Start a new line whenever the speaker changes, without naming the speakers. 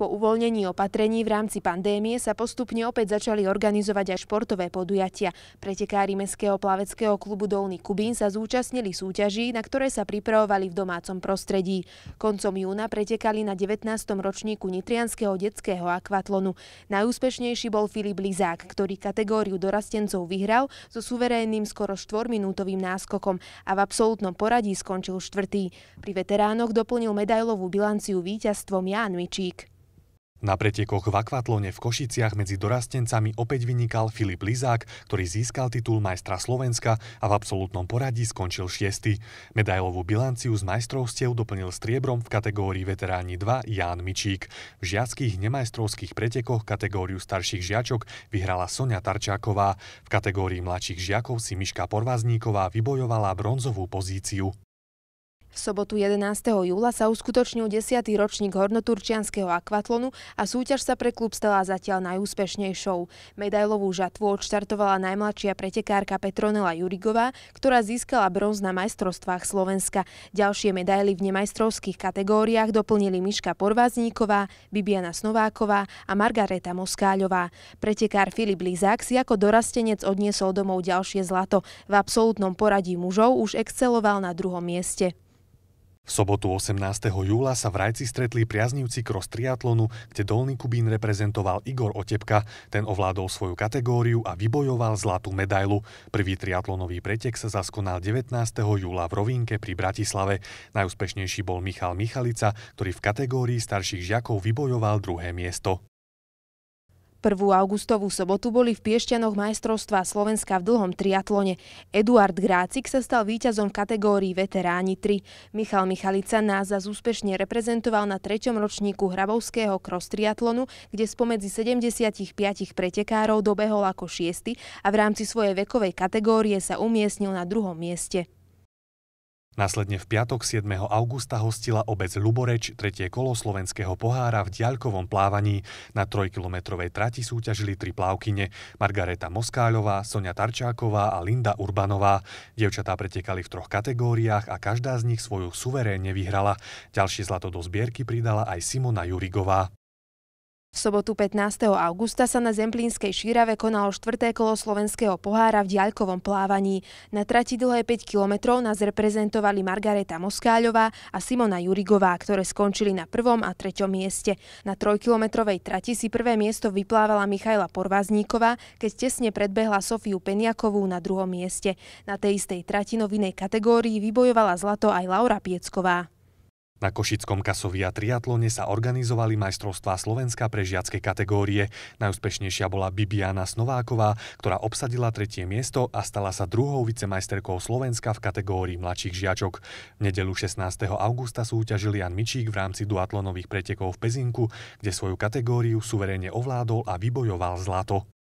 Po uvoľnení opatrení v rámci pandémie sa postupne opäť začali organizovať aj športové podujatia. Pretekári Mestského plaveckého klubu Dolný Kubín sa zúčastnili súťaží, na ktoré sa pripravovali v domácom prostredí. Koncom júna pretekali na 19. ročníku Nitrianského detského akvatlonu. Najúspešnejší bol Filip Lizák, ktorý kategóriu dorastencov vyhral so suverénnym skoro 4-minútovým náskokom a v absolútnom poradí skončil štvrtý. Pri veteránoch doplnil medailovú bilanciu víťazstvom Ján Mičík.
Na pretekoch v akvatlone v Košiciach medzi dorastencami opäť vynikal Filip Lizák, ktorý získal titul majstra Slovenska a v absolútnom poradí skončil šiesty. Medailovú bilanciu z majstrovstiev doplnil striebrom v kategórii veteráni 2 Ján Mičík. V žiackých nemajstrovských pretekoch kategóriu starších žiačok vyhrala Sonia Tarčáková. V kategórii mladších žiakov si Miška Porvazníková vybojovala bronzovú pozíciu.
V sobotu 11. júla sa uskutočnil 10. ročník hornoturčianského akvatlonu a súťaž sa pre klub stala zatiaľ najúspešnejšou. Medajlovú žatvu odštartovala najmladšia pretekárka Petronela Jurigová, ktorá získala bronz na majstrovstvách Slovenska. Ďalšie medaily v nemajstrovských kategóriách doplnili Miška Porvázníková, Bibiana Snováková a Margareta Moskáľová. Pretekár Filip Lizák si ako dorastenec odniesol domov ďalšie zlato. V absolútnom poradí mužov už exceloval na druhom mieste.
V sobotu 18. júla sa v Rajci stretli priaznivci kroz triatlonu, kde Dolný Kubín reprezentoval Igor Otepka. Ten ovládol svoju kategóriu a vybojoval zlatú medailu. Prvý triatlonový pretek sa zaskonal 19. júla v Rovinke pri Bratislave. Najúspešnejší bol Michal Michalica, ktorý v kategórii starších žiakov vybojoval druhé miesto.
Prvú augustovú sobotu boli v Piešťanoch majstrovstvá Slovenska v dlhom triatlone. Eduard Grácik sa stal víťazom v kategórii Veteráni 3. Michal Michalica nás zas úspešne reprezentoval na treťom ročníku Hrabovského cross triatlonu, kde spomedzi 75 pretekárov dobehol ako šiesty a v rámci svojej vekovej kategórie sa umiestnil na druhom mieste.
Následne v piatok 7. augusta hostila obec Luboreč tretie kolo slovenského pohára v diaľkovom plávaní. Na trojkilometrovej trati súťažili tri plávkyne Margareta Moskáľová, Sonia Tarčáková a Linda Urbanová. Dievčatá pretekali v troch kategóriách a každá z nich svoju suverénne vyhrala. Ďalšie zlato do zbierky pridala aj Simona Jurigová.
V sobotu 15. augusta sa na Zemplínskej šírave konalo štvrté kolo slovenského pohára v diaľkovom plávaní. Na trati dlhé 5 kilometrov nás reprezentovali Margareta Moskáľová a Simona Jurigová, ktoré skončili na prvom a treťom mieste. Na trojkilometrovej trati si prvé miesto vyplávala Michajla Porvazníková, keď tesne predbehla Sofiu Peniakovú na druhom mieste. Na tej istej trati novinej kategórii vybojovala zlato aj Laura Piecková.
Na Košickom kasovia triatlone sa organizovali majstrovstvá Slovenska pre žiacké kategórie. Najúspešnejšia bola Bibiana Snováková, ktorá obsadila tretie miesto a stala sa druhou vicemajsterkou Slovenska v kategórii mladších žiačok. V nedelu 16. augusta súťažil Jan Mičík v rámci duatlonových pretekov v Pezinku, kde svoju kategóriu suverénne ovládol a vybojoval zlato.